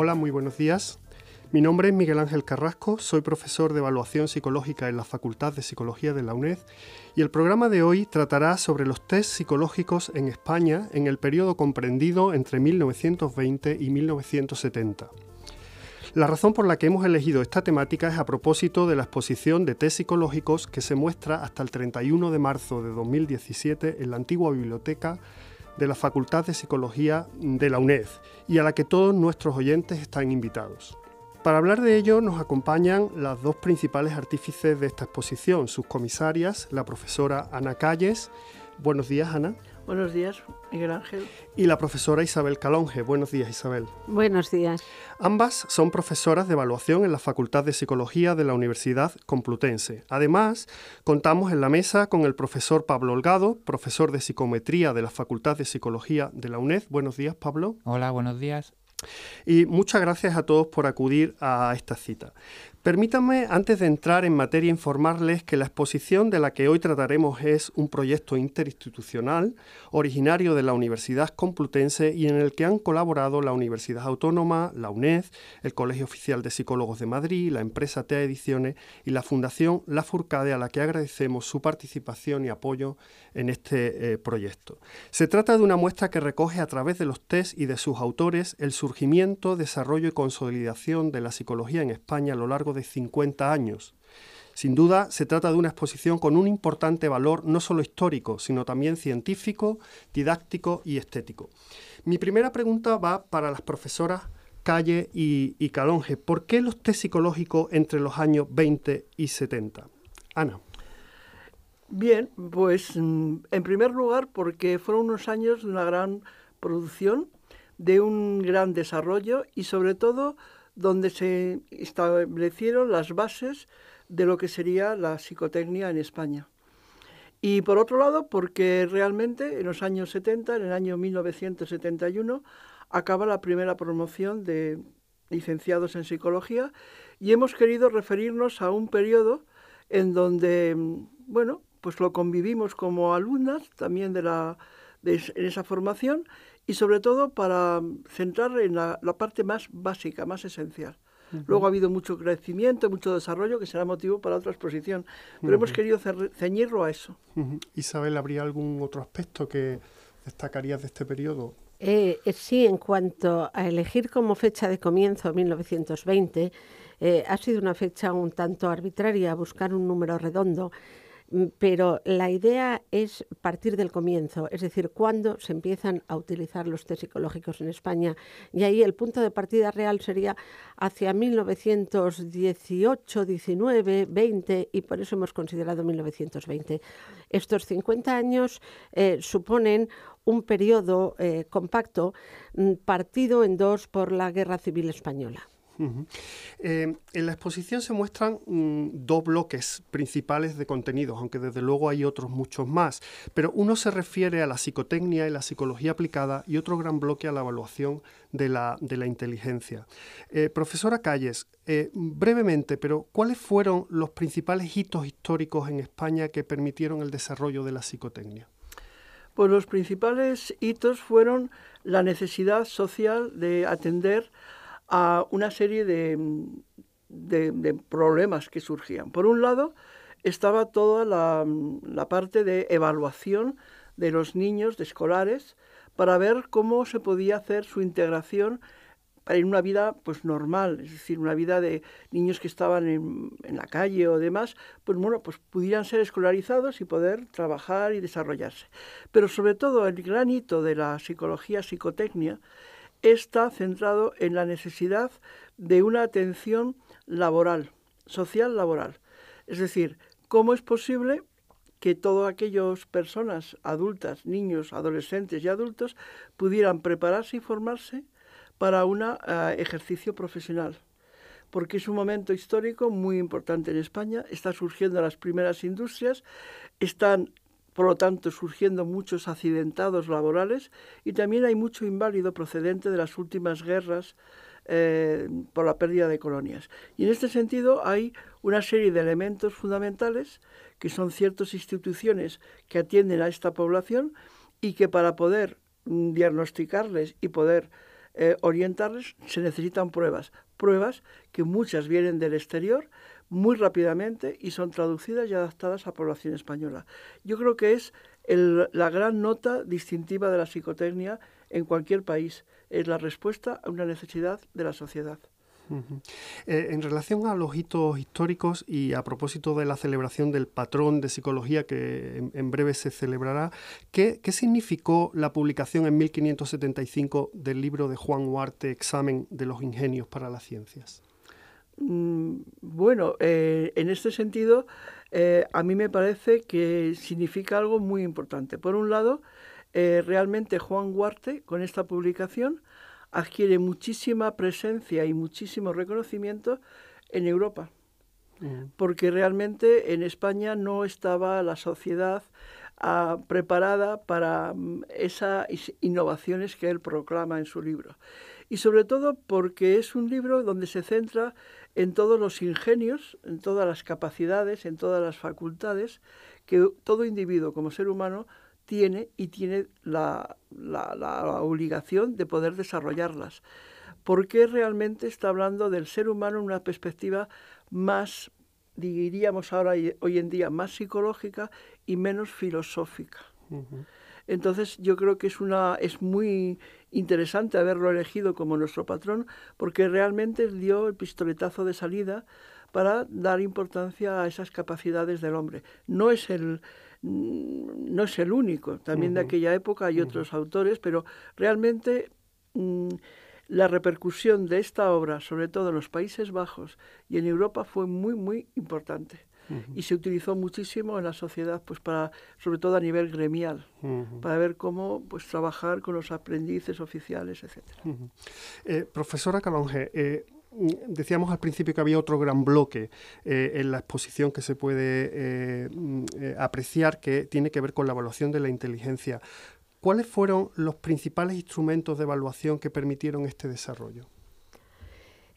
Hola, muy buenos días. Mi nombre es Miguel Ángel Carrasco, soy profesor de evaluación psicológica en la Facultad de Psicología de la UNED y el programa de hoy tratará sobre los test psicológicos en España en el periodo comprendido entre 1920 y 1970. La razón por la que hemos elegido esta temática es a propósito de la exposición de test psicológicos que se muestra hasta el 31 de marzo de 2017 en la antigua biblioteca de la Facultad de Psicología de la UNED y a la que todos nuestros oyentes están invitados. Para hablar de ello nos acompañan las dos principales artífices de esta exposición, sus comisarias, la profesora Ana Calles. Buenos días, Ana. Buenos días, Miguel Ángel. Y la profesora Isabel Calonge. Buenos días, Isabel. Buenos días. Ambas son profesoras de evaluación en la Facultad de Psicología de la Universidad Complutense. Además, contamos en la mesa con el profesor Pablo Holgado, profesor de psicometría de la Facultad de Psicología de la UNED. Buenos días, Pablo. Hola, buenos días. Y muchas gracias a todos por acudir a esta cita. Permítanme, antes de entrar en materia, informarles que la exposición de la que hoy trataremos es un proyecto interinstitucional originario de la Universidad Complutense y en el que han colaborado la Universidad Autónoma, la UNED, el Colegio Oficial de Psicólogos de Madrid, la empresa TEA Ediciones y la Fundación La Furcade, a la que agradecemos su participación y apoyo en este eh, proyecto. Se trata de una muestra que recoge a través de los test y de sus autores el surgimiento, desarrollo y consolidación de la psicología en España a lo largo de de 50 años. Sin duda, se trata de una exposición con un importante valor no solo histórico, sino también científico, didáctico y estético. Mi primera pregunta va para las profesoras Calle y, Calonge. ¿Por qué los test psicológicos entre los años 20 y 70? Ana. Bien, pues mm, en primer lugar porque fueron unos años de una gran producción, de un gran desarrollo y sobre todo donde se establecieron las bases de lo que sería la psicotecnia en España. Y por otro lado, porque realmente en los años 70, en el año 1971, acaba la primera promoción de licenciados en psicología y hemos querido referirnos a un periodo en donde, bueno, pues lo convivimos como alumnas también de esa formación y sobre todo para mm, centrar en la, parte más básica, más esencial. Luego ha habido mucho crecimiento, mucho desarrollo que será motivo para otra exposición, pero hemos querido ceñirlo a eso. Isabel, ¿habría algún otro aspecto que destacarías de este periodo? Eh, eh, sí, en cuanto a elegir como fecha de comienzo 1920, eh, ha sido una fecha un tanto arbitraria, buscar un número redondo. Mm, pero la idea es partir del comienzo, es decir, cuándo se empiezan a utilizar los test psicológicos en España. Y ahí el punto de partida real sería hacia 1918, 19, 20, y por eso hemos considerado 1920. Estos 50 años eh, suponen un periodo eh, compacto mm, partido en dos por la Guerra Civil Española. Eh, en la exposición se muestran mm, dos bloques principales de contenidos, aunque desde luego hay otros muchos más, pero uno se refiere a la psicotecnia y la psicología aplicada y otro gran bloque a la evaluación de la, inteligencia. Eh, profesora Calles, eh, brevemente, pero ¿cuáles fueron los principales hitos históricos en España que permitieron el desarrollo de la psicotecnia? Pues los principales hitos fueron la necesidad social de atender a una serie mm, de, problemas que surgían. Por un lado, estaba toda mm, la, parte de evaluación de los niños, de escolares, para ver cómo se podía hacer su integración en una vida pues normal, es decir, una vida de niños que estaban en, la calle o demás, pues bueno, pues pudieran ser escolarizados y poder trabajar y desarrollarse. Pero sobre todo el gran hito de la psicología psicotecnia está centrado en la necesidad de una atención laboral, social laboral. Es decir, ¿cómo es posible que todas aquellas personas adultas, niños, adolescentes y adultos pudieran prepararse y formarse para un ah, ejercicio profesional? Porque es un momento histórico muy importante en España, están surgiendo las primeras industrias, están por lo tanto surgiendo muchos accidentados laborales y también hay mucho inválido procedente de las últimas guerras eh, por la pérdida de colonias. Y en este sentido hay una serie de elementos fundamentales que son ciertas instituciones que atienden a esta población y que para poder mm, diagnosticarles y poder eh, orientarles se necesitan pruebas. Pruebas que muchas vienen del exterior muy rápidamente y son traducidas y adaptadas a población española. Yo creo que es la gran nota distintiva de la psicotecnia en cualquier país, es la respuesta a una necesidad de la sociedad. Eh, en relación a los hitos históricos y a propósito de la celebración del patrón de psicología que en, breve se celebrará, ¿qué, significó la publicación en 1575 del libro de Juan Huarte, Examen de los Ingenios para las Ciencias? Mm, bueno, eh, en este sentido, eh, a mí me parece que significa algo muy importante. Por un lado, eh, realmente Juan Huarte, con esta publicación, adquiere muchísima presencia y muchísimo reconocimiento en Europa, mm. porque realmente en España no estaba la sociedad ah, preparada para mm, esas innovaciones que él proclama en su libro. Y sobre todo porque es un libro donde se centra en todos los ingenios, en todas las capacidades, en todas las facultades que todo individuo como ser humano tiene y tiene la, obligación de poder desarrollarlas. Porque realmente está hablando del ser humano en una perspectiva más, diríamos ahora hoy en día, más psicológica y menos filosófica. Entonces yo creo que es una es muy interesante haberlo elegido como nuestro patrón porque realmente dio el pistoletazo de salida para dar importancia a esas capacidades del hombre. No es el, mm, no es el único, también de aquella época hay otros autores, pero realmente mm, la repercusión de esta obra, sobre todo en los Países Bajos y en Europa, fue muy, muy importante y se utilizó muchísimo en la sociedad, pues para, sobre todo a nivel gremial, para ver cómo pues, trabajar con los aprendices oficiales, etc. Eh, profesora Calonge, eh, decíamos al principio que había otro gran bloque eh, en la exposición que se puede mm, apreciar que tiene que ver con la evaluación de la inteligencia. ¿Cuáles fueron los principales instrumentos de evaluación que permitieron este desarrollo?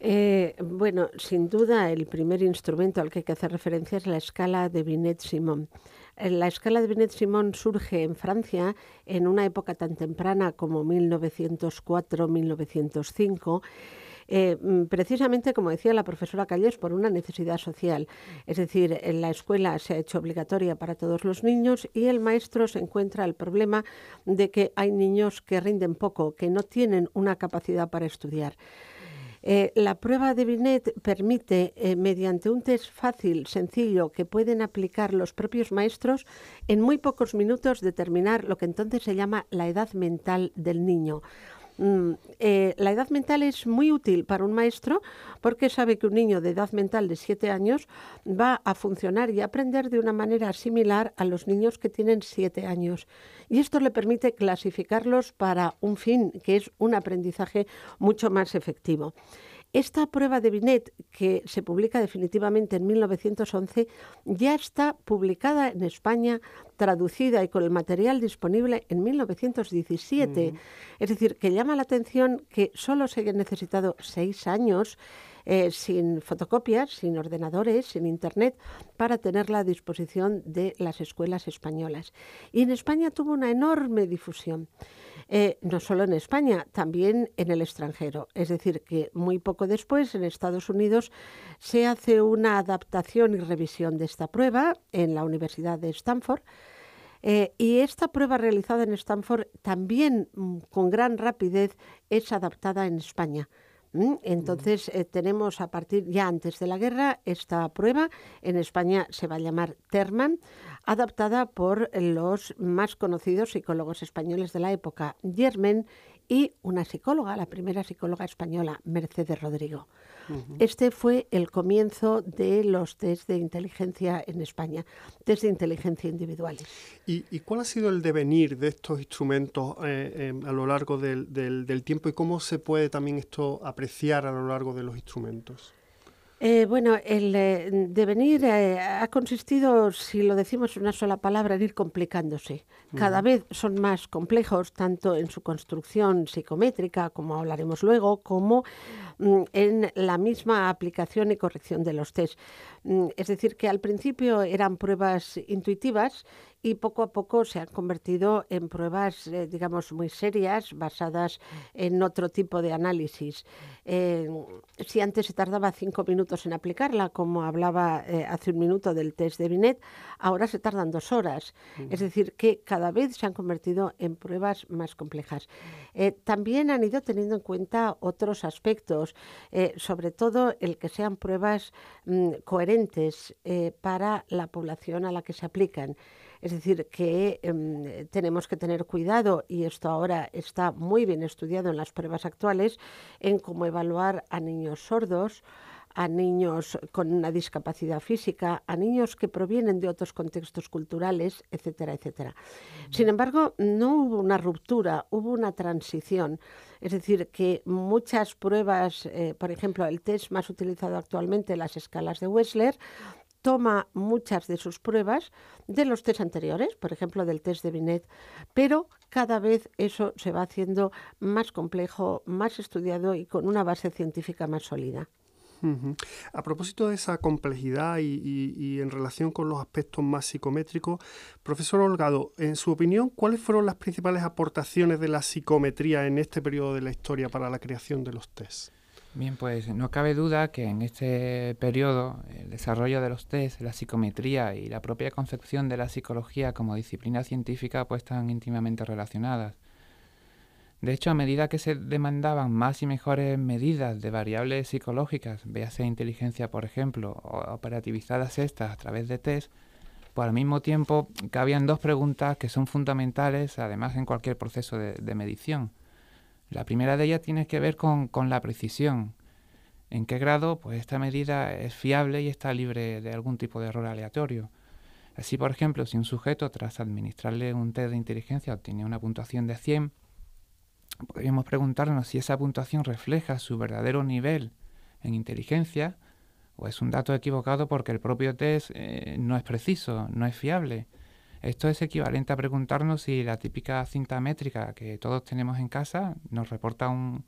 Eh, bueno, sin duda el primer instrumento al que hay que hacer referencia es la escala de Binet-Simon. Eh, la escala de Binet-Simon surge en Francia en una época tan temprana como 1904-1905. Eh, mm, precisamente, como decía la profesora Calles, por una necesidad social. Es decir, la escuela se ha hecho obligatoria para todos los niños y el maestro se encuentra el problema de que hay niños que rinden poco, que no tienen una capacidad para estudiar. Eh, la prueba de Binet permite, eh, mediante un test fácil, sencillo, que pueden aplicar los propios maestros, en muy pocos minutos determinar lo que entonces se llama la edad mental del niño. Mm, eh, la edad mental es muy útil para un maestro porque sabe que un niño de edad mental de 7 años va a funcionar y aprender de una manera similar a los niños que tienen 7 años. Y esto le permite clasificarlos para un fin, que es un aprendizaje mucho más efectivo. Esta prueba de Binet, que se publica definitivamente en 1911, ya está publicada en España, traducida y con el material disponible en 1917. Es decir, que llama la atención que solo se hayan necesitado seis años eh, sin fotocopias, sin ordenadores, sin internet, para tenerla a disposición de las escuelas españolas. Y en España tuvo una enorme difusión. Eh, no solo en España, también en el extranjero. Es decir, que muy poco después en Estados Unidos se hace una adaptación y revisión de esta prueba en la Universidad de Stanford. Eh, y esta prueba realizada en Stanford también mm, con gran rapidez es adaptada en España. Mm, entonces eh, tenemos a partir ya antes de la guerra esta prueba, en España se va a llamar Terman, adaptada por los más conocidos psicólogos españoles de la época, Germen y una psicóloga, la primera psicóloga española, Mercedes Rodrigo. Este fue el comienzo de los test de inteligencia en España, test de inteligencia individuales. ¿Y, cuál ha sido el devenir de estos instrumentos eh, em, a lo largo del tiempo y cómo se puede también esto apreciar a lo largo de los instrumentos? Eh, bueno, el eh, devenir eh, ha consistido, si lo decimos en una sola palabra, en ir complicándose. Cada vez son más complejos, tanto en su construcción psicométrica, como hablaremos luego, como mm, en la misma aplicación y corrección de los test. Mm, es decir, que al principio eran pruebas intuitivas y poco a poco se han convertido en pruebas, eh, digamos, muy serias, basadas en otro tipo de análisis. Eh, si antes se tardaba cinco minutos en aplicarla, como hablaba eh, hace un minuto del test de Binet, ahora se tardan dos horas. Es decir, que cada vez se han convertido en pruebas más complejas. también han ido teniendo en cuenta otros aspectos, sobre todo el que sean pruebas mm, coherentes para la población a la que se aplican. Es decir, que em, tenemos que tener cuidado, y esto ahora está muy bien estudiado en las pruebas actuales, en cómo evaluar a niños sordos a niños con una discapacidad física, a niños que provienen de otros contextos culturales, etcétera, etcétera. Sin embargo, no hubo una ruptura, hubo una transición. Es decir, que muchas pruebas, eh, por ejemplo, el test más utilizado actualmente, las escalas de Wessler, toma muchas de sus pruebas de los test anteriores, por ejemplo del test de Binet, pero cada vez eso se va haciendo más complejo, más estudiado y con una base científica más sólida. A propósito de esa complejidad y, en relación con los aspectos más psicométricos, profesor Holgado, en su opinión, ¿cuáles fueron las principales aportaciones de la psicometría en este periodo de la historia para la creación de los tests? Bien, pues no cabe duda que en este periodo el desarrollo de los test, la psicometría y la propia concepción de la psicología como disciplina científica pues están íntimamente relacionadas. De hecho, a medida que se demandaban más y mejores medidas de variables psicológicas, véase inteligencia por ejemplo, o operativizadas estas a través de test, pues al mismo tiempo cabían dos preguntas que son fundamentales además en cualquier proceso de medición. La primera de ellas tiene que ver con, la precisión. ¿En qué grado pues, esta medida es fiable y está libre de algún tipo de error aleatorio? Así, por ejemplo, si un sujeto, tras administrarle un test de inteligencia, obtiene una puntuación de 100, podríamos preguntarnos si esa puntuación refleja su verdadero nivel en inteligencia o es un dato equivocado porque el propio test eh, no es preciso, no es fiable. Esto es equivalente a preguntarnos si la típica cinta métrica que todos tenemos en casa nos reporta un,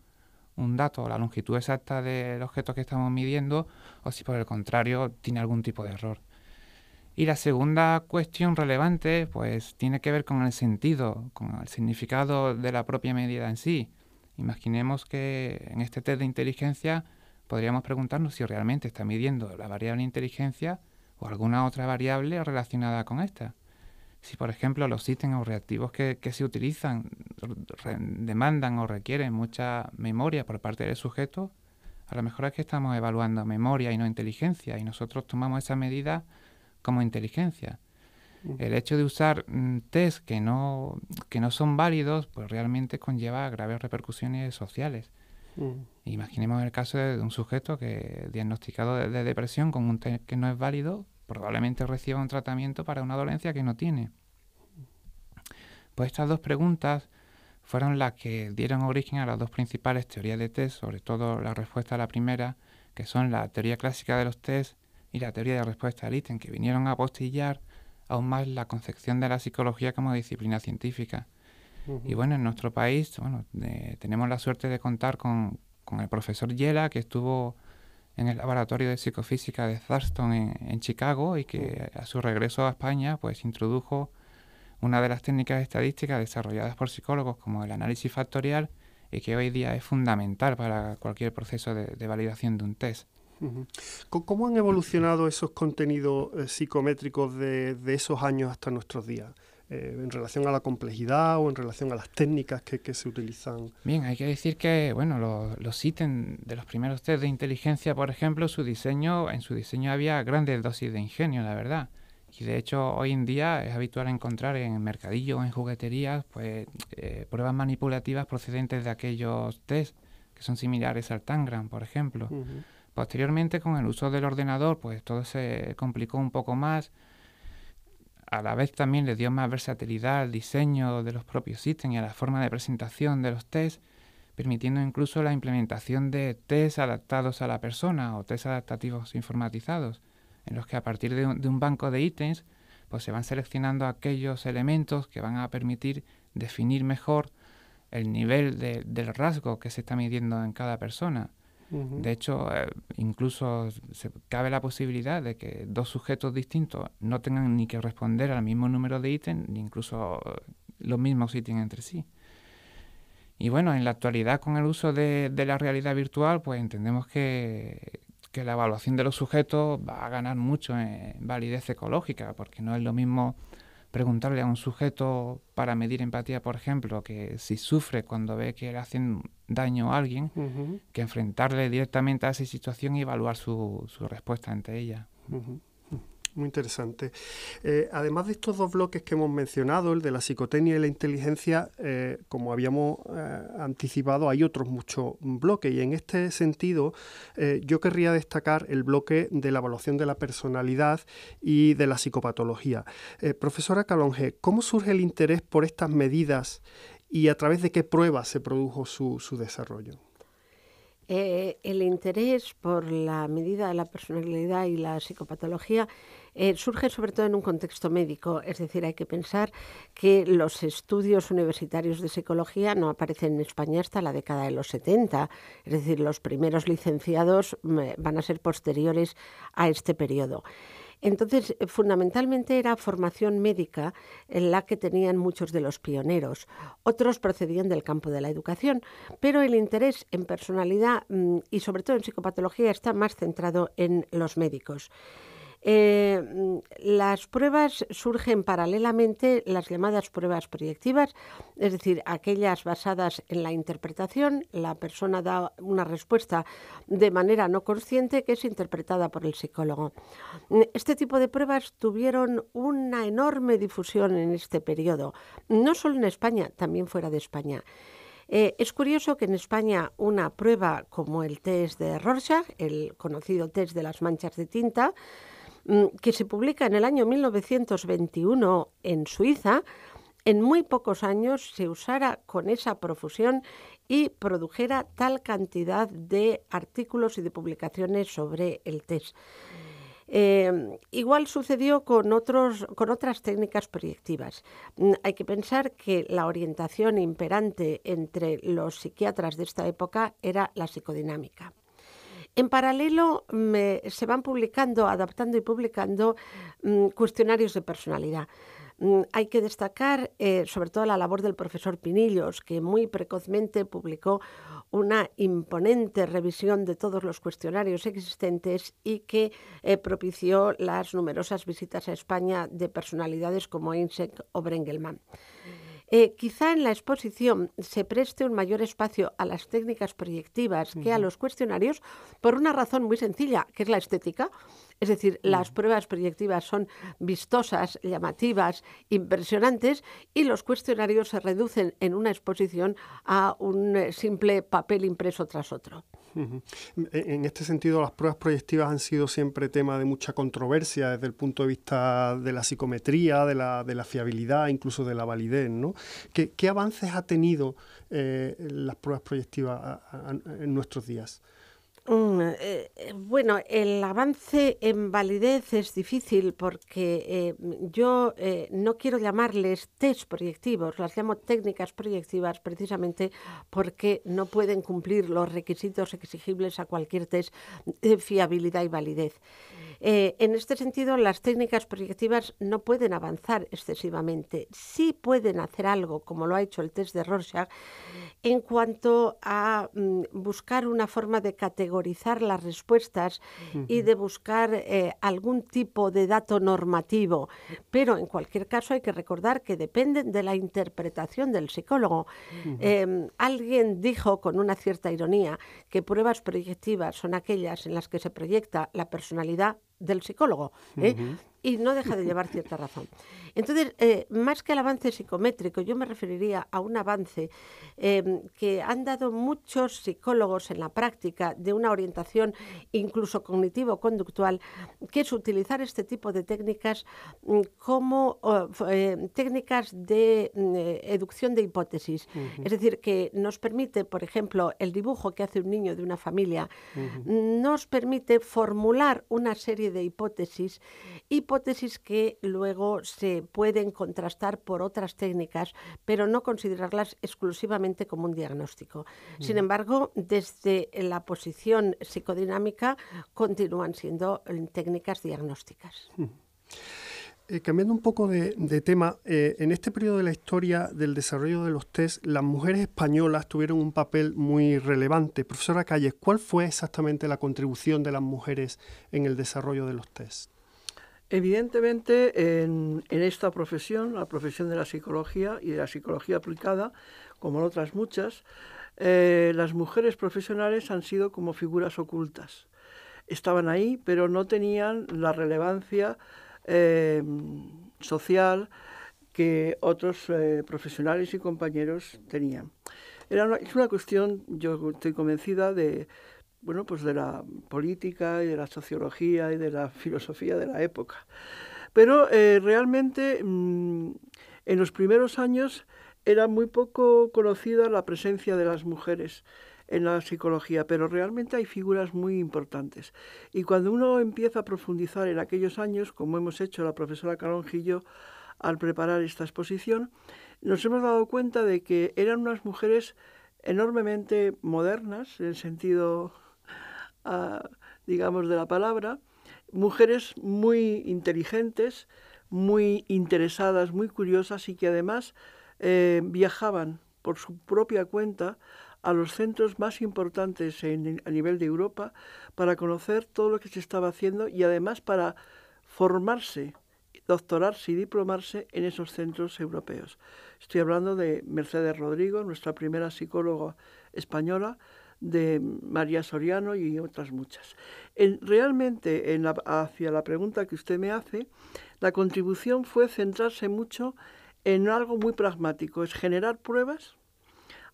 dato, la longitud exacta del objeto que estamos midiendo, o si por el contrario tiene algún tipo de error. Y la segunda cuestión relevante, pues tiene que ver con el sentido, con el significado de la propia medida en sí. Imaginemos que en este test de inteligencia podríamos preguntarnos si realmente está midiendo la variable inteligencia o alguna otra variable relacionada con esta. Si, por ejemplo, los sistemas o reactivos que, se utilizan demandan o requieren mucha memoria por parte del sujeto, a lo mejor es que estamos evaluando memoria y no inteligencia, y nosotros tomamos esa medida como inteligencia. Mm. El hecho de usar mm, test que no, que no son válidos, pues realmente conlleva graves repercusiones sociales. Mm. Imaginemos el caso de un sujeto que diagnosticado de depresión con un test que no es válido, probablemente reciba un tratamiento para una dolencia que no tiene. Pues estas dos preguntas fueron las que dieron origen a las dos principales teorías de test, sobre todo la respuesta a la primera, que son la teoría clásica de los test y la teoría de respuesta al ítem, que vinieron a apostillar aún más la concepción de la psicología como disciplina científica. Y bueno, en nuestro país bueno, eh, tenemos la suerte de contar con, con el profesor Yela, que estuvo en el laboratorio de psicofísica de Thurston en, Chicago y que a su regreso a España pues introdujo una de las técnicas estadísticas desarrolladas por psicólogos como el análisis factorial y que hoy día es fundamental para cualquier proceso de, validación de un test. ¿Cómo han evolucionado esos contenidos eh, psicométricos de esos años hasta nuestros días? Eh, en relación a la complejidad o en relación a las técnicas que, se utilizan. Bien, hay que decir que bueno, los, los ítems de los primeros test de inteligencia, por ejemplo, su diseño, en su diseño había grandes dosis de ingenio, la verdad. Y de hecho hoy en día es habitual encontrar en mercadillos en jugueterías pues, eh, pruebas manipulativas procedentes de aquellos test que son similares al Tangram, por ejemplo. Posteriormente, con el uso del ordenador, pues todo se complicó un poco más a la vez también le dio más versatilidad al diseño de los propios ítems y a la forma de presentación de los tests, permitiendo incluso la implementación de tests adaptados a la persona o tests adaptativos informatizados, en los que a partir de un, banco de ítems pues se van seleccionando aquellos elementos que van a permitir definir mejor el nivel del rasgo que se está midiendo en cada persona de hecho, eh, incluso se, cabe la posibilidad de que dos sujetos distintos no tengan ni que responder al mismo número de ítems, ni incluso eh, los mismos ítems entre sí. Y bueno, en la actualidad con el uso de, de la realidad virtual, pues entendemos que, que, la evaluación de los sujetos va a ganar mucho en validez ecológica, porque no es lo mismo preguntarle a un sujeto para medir empatía, por ejemplo, que si sufre cuando ve que le hacen daño a alguien, que enfrentarle directamente a esa situación y evaluar su, su respuesta ante ella muy interesante. Eh, además de estos dos bloques que hemos mencionado, el de la psicotecnia y la inteligencia, eh, como habíamos eh, anticipado, hay otros muchos bloques y en este sentido yo querría destacar el bloque de la evaluación de la personalidad y de la psicopatología. profesora Calonge, ¿cómo surge el interés por estas medidas y a través de qué pruebas se produjo su, su desarrollo? el interés por la medida de la personalidad y la psicopatología eh, surge sobre todo en un contexto médico, es decir, hay que pensar que los estudios universitarios de psicología no aparecen en España hasta la década de los 70, es decir, los primeros licenciados mm, eh, van a ser posteriores a este periodo. Entonces, eh, fundamentalmente era formación médica en la que tenían muchos de los pioneros. Otros procedían del campo de la educación, pero el interés en personalidad mm, y sobre todo en psicopatología está más centrado en los médicos. Eh, mm, las pruebas surgen paralelamente, las llamadas pruebas proyectivas, es decir, aquellas basadas en la interpretación, la persona da una respuesta de manera no consciente que es interpretada por el psicólogo. Este tipo de pruebas tuvieron una enorme difusión en este periodo, no solo en España, también fuera de España. Eh, es curioso que en España una prueba como el test de Rorschach, el conocido test de las manchas de tinta, Mm, que se publica en el año 1921 en Suiza, en muy pocos años se usara con esa profusión y produjera tal cantidad de artículos y de publicaciones sobre el test. Em, igual sucedió con otras técnicas proyectivas. Mm, hay que pensar que la orientación imperante entre los psiquiatras de esta época era la psicodinámica. En paralelo se van publicando, adaptando y publicando mm, cuestionarios de personalidad. Mm, hay que destacar eh, sobre todo la labor del profesor Pinillos, que muy precozmente publicó una imponente revisión de todos los cuestionarios existentes y que eh, propició las numerosas visitas a España de personalidades como Insek o Brengelman. Eh, quizá en la exposición se preste un mayor espacio a las técnicas proyectivas que a los cuestionarios por una razón muy sencilla, que es la estética. Es decir, las pruebas proyectivas son vistosas, llamativas, impresionantes y los cuestionarios se reducen en una exposición a un eh, simple papel impreso tras otro. En este sentido, las pruebas proyectivas han sido siempre tema de mucha controversia desde el punto de vista de la psicometría, de la, fiabilidad, incluso de la validez. ¿no? ¿Qué, avances ha tenido eh, las pruebas proyectivas en nuestros días? Mm, eh, eh, bueno, el avance en validez es difícil porque eh, yo no quiero llamarles test proyectivos, las llamo técnicas proyectivas precisamente porque no pueden cumplir los requisitos exigibles a cualquier test de fiabilidad y validez. Eh, en este sentido, las técnicas proyectivas no pueden avanzar excesivamente. Sí pueden hacer algo, como lo ha hecho el test de Rorschach, en cuanto a mm, buscar una forma de categorizar las respuestas y de buscar eh, algún tipo de dato normativo. Pero en cualquier caso hay que recordar que dependen de la interpretación del psicólogo. Em, alguien dijo con una cierta ironía que pruebas proyectivas son aquellas en las que se proyecta la personalidad del psicólogo. ¿eh? y no deja de llevar cierta razón. Entonces, eh, más que al avance psicométrico, yo me referiría a un avance em, que han dado muchos psicólogos en la práctica de una orientación incluso cognitivo-conductual, que es utilizar este tipo de técnicas mm, como eh, técnicas de mm, eh, educación de hipótesis. Es decir, que nos permite, por ejemplo, el dibujo que hace un niño de una familia, nos permite formular una serie de hipótesis y, hipótesis que luego se pueden contrastar por otras técnicas, pero no considerarlas exclusivamente como un diagnóstico. Sin embargo, desde la posición psicodinámica continúan siendo eh, técnicas diagnósticas. Eh, cambiando un poco de, tema, eh, en este periodo de la historia del desarrollo de los test, las mujeres españolas tuvieron un papel muy relevante. Profesora Calles, ¿cuál fue exactamente la contribución de las mujeres en el desarrollo de los test? Evidentemente, en, esta profesión, la profesión de la psicología y de la psicología aplicada, como en otras muchas, eh, las mujeres profesionales han sido como figuras ocultas. Estaban ahí, pero no tenían la relevancia eh, social que otros eh, profesionales y compañeros tenían. es una cuestión, yo estoy convencida, de, bueno, pues de la política y de la sociología y de la filosofía de la época. Pero eh, realmente mm, en los primeros años era muy poco conocida la presencia de las mujeres en la psicología, pero realmente hay figuras muy importantes. Y cuando uno empieza a profundizar en aquellos años, como hemos hecho la profesora Calonjillo al preparar esta exposición, nos hemos dado cuenta de que eran unas mujeres enormemente modernas, en el sentido digamos, de la palabra, mujeres muy inteligentes, muy interesadas, muy curiosas y que además eh, viajaban por su propia cuenta a los centros más importantes a nivel de Europa para conocer todo lo que se estaba haciendo y además para formarse, doctorarse y diplomarse en esos centros europeos. Estoy hablando de Mercedes Rodrigo, nuestra primera psicóloga española, de María Soriano y otras muchas. En, realmente, en hacia la pregunta que usted me hace, la contribución fue centrarse mucho en algo muy pragmático, es generar pruebas,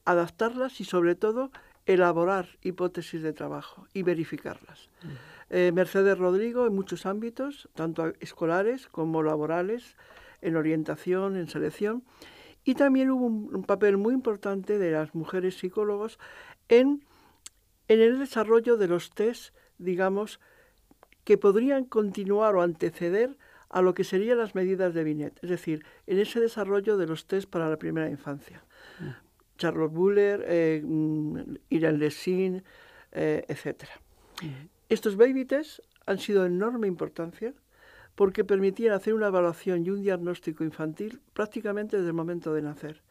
adaptarlas y sobre todo elaborar hipótesis de trabajo y verificarlas. Mm. Eh, Mercedes Rodrigo en muchos ámbitos, tanto escolares como laborales, en orientación, en selección, y también hubo un, papel muy importante de las mujeres psicólogos en en el desarrollo de los test, digamos, que podrían continuar o anteceder a lo que serían las medidas de Binet, es decir, en ese desarrollo de los test para la primera infancia. Mm. Charles Buller, eh, mm, Irene Lessing, eh, mm. Estos baby tests han sido de enorme importancia porque permitían hacer una evaluación y un diagnóstico infantil prácticamente desde el momento de nacer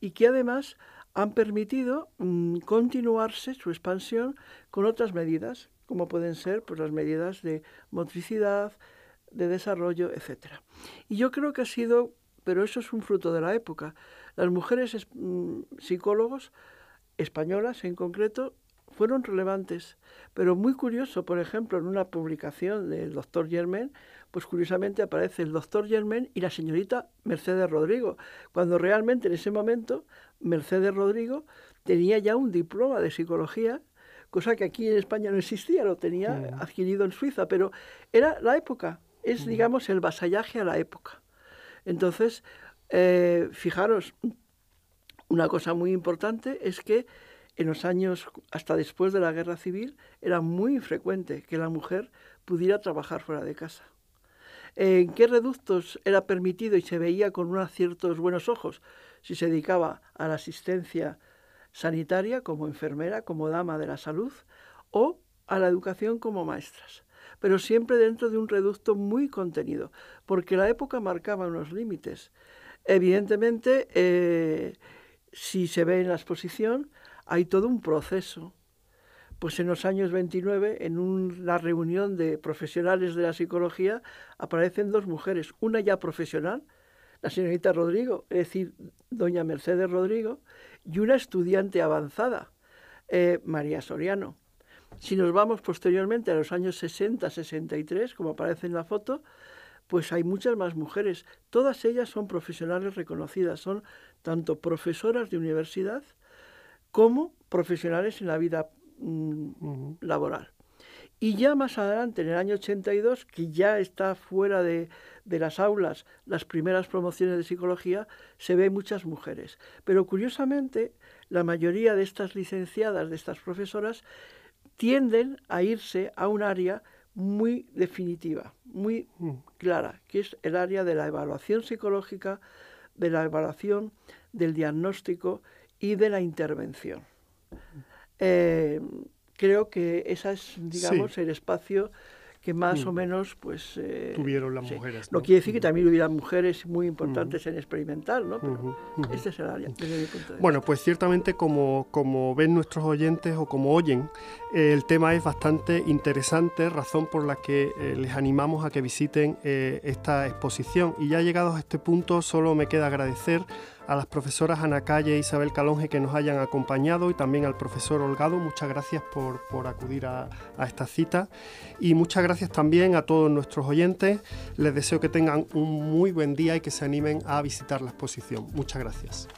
y que además han permitido mm, continuarse su expansión con otras medidas, como pueden ser pues, las medidas de motricidad, de desarrollo, etc. Y yo creo que ha sido, pero eso es un fruto de la época, las mujeres mm, psicólogos españolas en concreto fueron relevantes, pero muy curioso, por ejemplo, en una publicación del doctor Germain, pues curiosamente aparece el doctor Germain y la señorita Mercedes Rodrigo, cuando realmente en ese momento Mercedes Rodrigo, tenía ya un diploma de psicología, cosa que aquí en España no existía, lo tenía adquirido en Suiza, pero era la época, es digamos el vasallaje a la época. Entonces, eh, fijaros, una cosa muy importante es que en los años hasta después de la guerra civil era muy frecuente que la mujer pudiera trabajar fuera de casa. ¿En qué reductos era permitido y se veía con unos ciertos buenos ojos? si se dedicaba a la asistencia sanitaria como enfermera, como dama de la salud, o a la educación como maestras, pero siempre dentro de un reducto muy contenido, porque la época marcaba unos límites. Evidentemente, eh, si se ve en la exposición, hay todo un proceso. Pues en los años 29, en una reunión de profesionales de la psicología, aparecen dos mujeres, una ya profesional, la señorita Rodrigo, es decir, doña Mercedes Rodrigo, y una estudiante avanzada, eh, María Soriano. Si nos vamos posteriormente a los años 60-63, como aparece en la foto, pues hay muchas más mujeres. Todas ellas son profesionales reconocidas, son tanto profesoras de universidad como profesionales en la vida mm, laboral. Y ya más adelante, en el año 82, que ya está fuera de, las aulas las primeras promociones de psicología, se ve muchas mujeres. Pero curiosamente, la mayoría de estas licenciadas, de estas profesoras, tienden a irse a un área muy definitiva, muy mm. clara, que es el área de la evaluación psicológica, de la evaluación, del diagnóstico y de la intervención. Mm. Eh, creo que esa es, digamos, el espacio que más mm. o menos pues eh, tuvieron las mujeres. ¿no? quiere decir que mm. también hubiera mujeres muy importantes mm. en experimentar, ¿no? Pero este es el área. bueno, pues ciertamente como, ven nuestros oyentes o como oyen, eh, el tema es bastante interesante, razón por la que eh, les animamos a que visiten esta exposición. Y ya llegados a este punto, solo me queda agradecer a las profesoras Ana Calle e Isabel Calonge que nos hayan acompañado y también al profesor Holgado. Muchas gracias por, acudir a, esta cita y muchas gracias también a todos nuestros oyentes. Les deseo que tengan un muy buen día y que se animen a visitar la exposición. Muchas gracias.